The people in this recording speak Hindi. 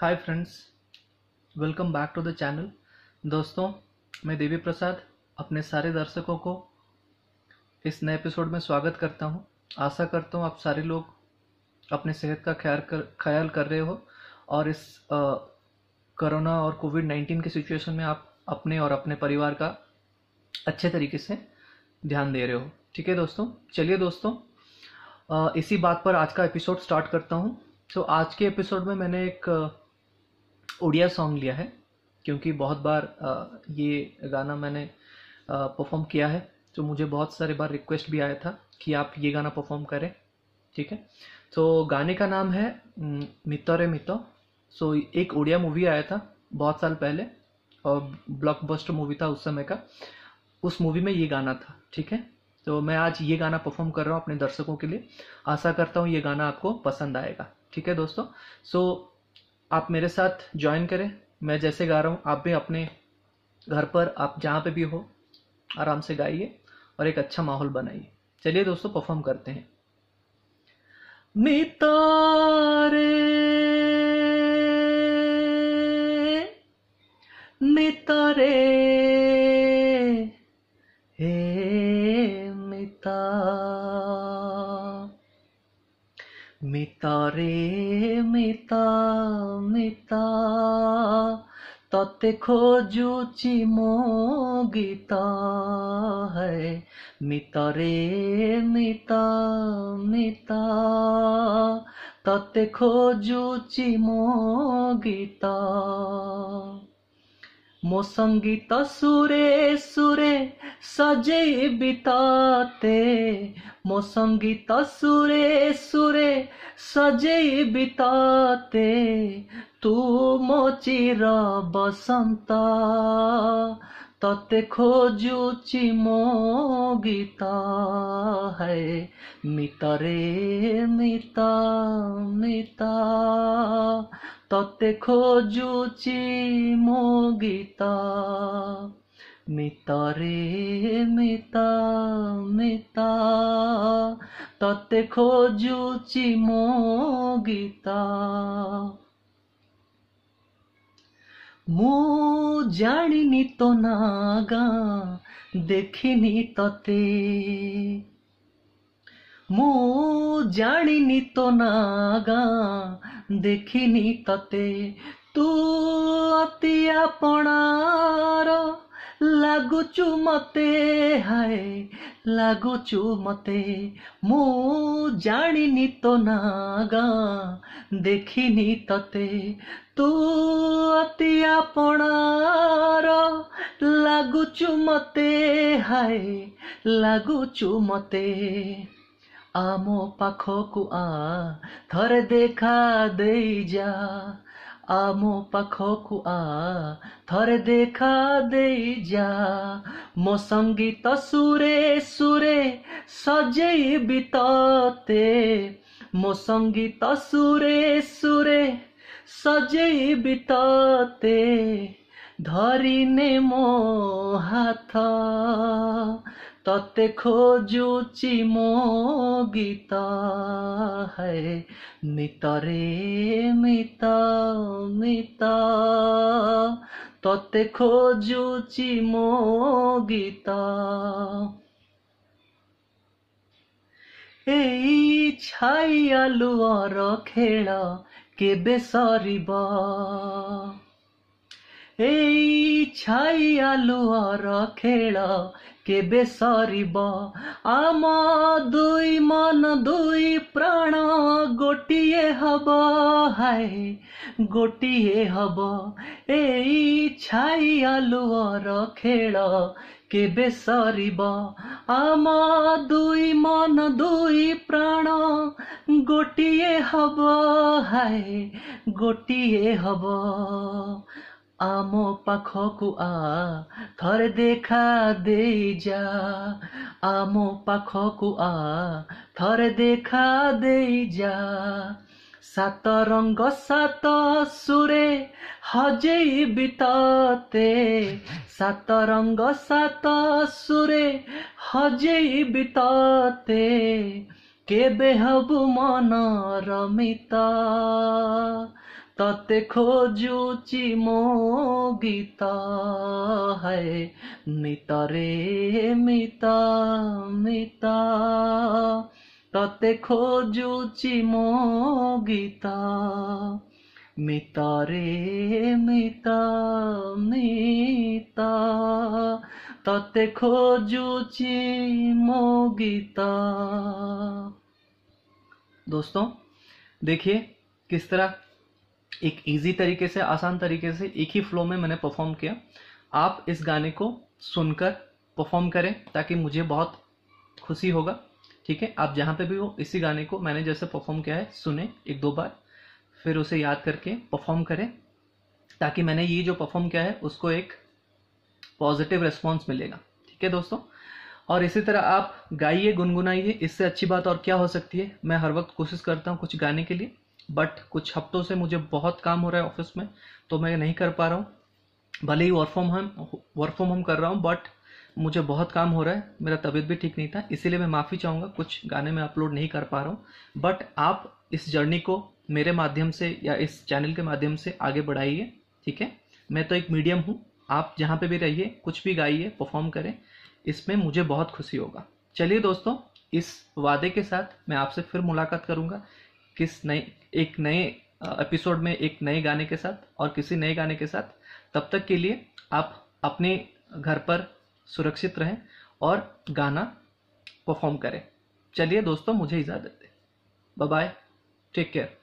hi friends welcome back to the channel दोस्तों मैं देवी प्रसाद अपने सारे दर्शकों को इस नए एपिसोड में स्वागत करता हूं आशा करता हूं आप सारे लोग अपने सेहत का ख्याल कर ख्याल कर रहे हो और इस कोरोना और कोविड नाइन्टीन के सिचुएशन में आप अपने और अपने परिवार का अच्छे तरीके से ध्यान दे रहे हो ठीक है दोस्तों चलिए दोस्तों आ, इसी बात पर आज का एपिसोड स्टार्ट करता हूँ तो आज के एपिसोड में मैंने एक ओडिया सॉन्ग लिया है क्योंकि बहुत बार ये गाना मैंने परफॉर्म किया है तो मुझे बहुत सारे बार रिक्वेस्ट भी आया था कि आप ये गाना परफॉर्म करें ठीक है तो गाने का नाम है मितो रे मितो सो एक ओडिया मूवी आया था बहुत साल पहले और ब्लॉकबस्टर मूवी था उस समय का उस मूवी में ये गाना था ठीक है तो मैं आज ये गाना परफॉर्म कर रहा हूँ अपने दर्शकों के लिए आशा करता हूँ ये गाना आपको पसंद आएगा ठीक है दोस्तों सो आप मेरे साथ ज्वाइन करें मैं जैसे गा रहा हूँ आप भी अपने घर पर आप जहाँ पे भी हो आराम से गाइए और एक अच्छा माहौल बनाइए चलिए दोस्तों परफॉर्म करते हैं नितारे नितारे তরে মিতা মিতা ততে খোজুচি মো গীতা হয় মিতরে মিতা মিতা ততে খোজুচি মো গীতা संगीत सुरे सुरे सजे बिताते मोसंगीत सुरे सुरे सजे बिताते तू मोचिर बसंता तत् खोजुचि मो गीता है मिता रे मिता मिता तत् खोजुचि मो गीता মিতা রে মিতা মিতা ততে খোঁজুচি মো গীতা মো জানিনি তো নাগা দেখিনি ততে মো জানিনি তো নাগা দেখিনি ততে তু অতি আপনার লাগো চুমতে হায় লাগো চুমতে মু জানিনি তো না গা দেখিনি ততে তু অতি আপনার লাগুচু মতে হায় লাগুচু মতে ଆମ ପାଖକୁ ଆ ଥରେ ଦେଖା ଦେଇ ଯା ଆ ମୋ ପାଖକୁ ଆ ଥରେ ଦେଖା ଦେଇ ଯା ମୋ ସଙ୍ଗୀତ ସୁରେ ସୁରେ ସଜେଇବି ତତେ ମୋ ସଙ୍ଗୀତ ସୁରେ ସୁରେ ସଜେଇବି ତତେ ধরিনে মো হাথা ততে খোজুচি মো গীত হে মিতরে মিত মিত ততে খোজুচি মো গীত এই ছাই আলুଅର ଖେଳ କେବେ ସରିବ ଏଇ ଛାଇ ଆଲୁଅର ଖେଳ কেবে সরিব আম দুই মন দুই প্রাণ গোটিয়ে হব হায় ଗୋଟିଏ ହବ ଏଇ ଛାଇ ଆଲୁଅର ଖେଳ କେବେ ସରିବ ଆମ ଦୁଇ ମନ ଦୁଇ ପ୍ରାଣ ଗୋଟିଏ ହବ ହାଏ ଗୋଟିଏ ହବ ଆମ ପାଖକୁ ଆ ଥରେ ଦେଖା ଦେଇ ଯା ଆମ ପାଖକୁ ଆ ଥରେ ଦେଖା ଦେଇଯା ସାତ ରଙ୍ଗ ସାତ ସୁରେ ହଜେଇ ବିତତେ ସାତ ରଙ୍ଗ ସାତ ସୁରେ ହଜେଇ ବିତତେ କେବେ হবু ମନ ରମିତ तते खोजुचि मो गीता है मिता रे मिता मिता तते खोजुचि मो गीता मिता रे मिता मिता तते खोजुचि मो गीता दोस्तों देखिए किस तरह एक इजी तरीके से आसान तरीके से एक ही फ्लो में मैंने परफॉर्म किया आप इस गाने को सुनकर परफॉर्म करें ताकि मुझे बहुत खुशी होगा ठीक है आप जहाँ पे भी हो इसी गाने को मैंने जैसे परफॉर्म किया है सुने एक दो बार फिर उसे याद करके परफॉर्म करें ताकि मैंने ये जो परफॉर्म किया है उसको एक पॉजिटिव रिस्पॉन्स मिलेगा ठीक है दोस्तों और इसी तरह आप गाइए गुनगुनाइए इससे अच्छी बात और क्या हो सकती है मैं हर वक्त कोशिश करता हूँ कुछ गाने के लिए बट कुछ हफ्तों से मुझे बहुत काम हो रहा है ऑफिस में तो मैं नहीं कर पा रहा हूँ भले ही work from home work from home कर रहा हूँ बट मुझे बहुत काम हो रहा है मेरा तबीयत भी ठीक नहीं था इसीलिए मैं माफ़ी चाहूँगा कुछ गाने मैं अपलोड नहीं कर पा रहा हूँ बट आप इस जर्नी को मेरे माध्यम से या इस चैनल के माध्यम से आगे बढ़ाइए ठीक है मैं तो एक मीडियम हूँ आप जहाँ पे भी रहिए कुछ भी गाइए परफॉर्म करें इसमें मुझे बहुत खुशी होगा चलिए दोस्तों इस वादे के साथ मैं आपसे फिर मुलाकात करूँगा किस नए एक नए एपिसोड में एक नए गाने के साथ और किसी नए गाने के साथ तब तक के लिए आप अपने घर पर सुरक्षित रहें और गाना परफॉर्म करें चलिए दोस्तों मुझे इजाज़त दें बाय टेक केयर